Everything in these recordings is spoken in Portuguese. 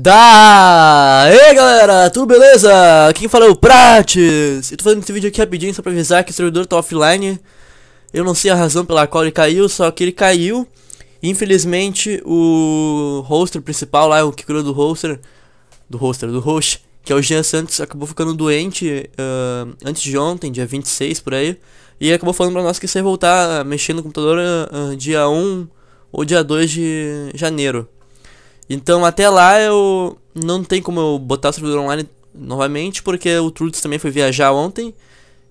Daí galera, tudo beleza? Quem fala é o Prates. Eu tô fazendo esse vídeo aqui rapidinho só pra avisar que o servidor tá offline. Eu não sei a razão pela qual ele caiu, só que ele caiu. Infelizmente o roster principal lá, o que cuida do roster do roster do host, que é o Jean Santos, acabou ficando doente uh, antes de ontem, dia 26 por aí. E acabou falando pra nós que você ia voltar mexendo no computador uh, dia 1 ou dia 2 de janeiro. Então até lá eu não tem como eu botar o servidor online novamente, porque o Trudes também foi viajar ontem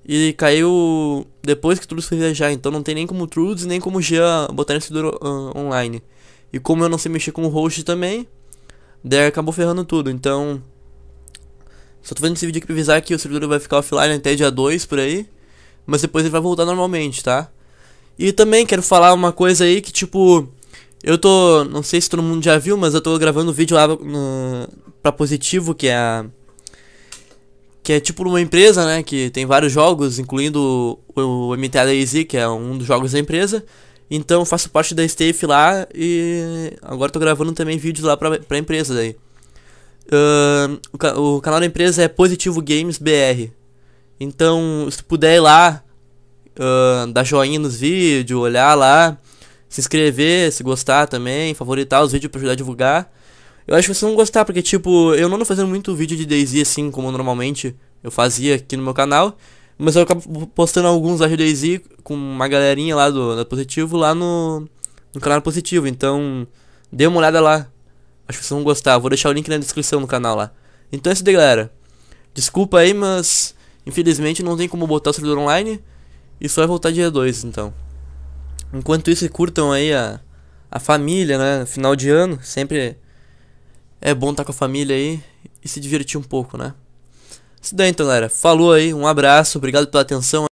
e caiu depois que o Trudes foi viajar, então não tem nem como o Trudes nem como o Jean botar o servidor uh, online. E como eu não sei mexer com o host também, daí acabou ferrando tudo, então só tô vendo esse vídeo aqui pra avisar que o servidor vai ficar offline até dia 2 por aí, mas depois ele vai voltar normalmente, tá? E também quero falar uma coisa aí que tipo eu tô. Não sei se todo mundo já viu, mas eu tô gravando um vídeo lá no, pra positivo, que é a. Que é tipo uma empresa, né? Que tem vários jogos, incluindo o, o MTA Daisy, que é um dos jogos da empresa. Então faço parte da Stafe lá e agora tô gravando também vídeos lá pra, pra empresa daí. Uh, o, o, canal da empresa é Positivo Games BR. Então, se tu puder ir lá, uh, dar joinha nos vídeos, olhar lá se inscrever, se gostar também, favoritar os vídeos pra ajudar a divulgar. Eu acho que vocês vão gostar, porque, tipo, eu não tô fazendo muito vídeo de Daisy assim, como normalmente eu fazia aqui no meu canal. Mas eu acabo postando alguns lá de Daisy com uma galerinha lá do, do Positivo lá no, no canal Positivo. Então, dê uma olhada lá. Acho que vocês vão gostar. Vou deixar o link na descrição do canal lá. Então é isso aí, galera. Desculpa aí, mas infelizmente não tem como botar o servidor online. E só é voltar dia 2, então. Enquanto isso, curtam aí a, a família, né? Final de ano, sempre é bom estar tá com a família aí e se divertir um pouco, né? Isso daí então, galera. Falou aí, um abraço, obrigado pela atenção.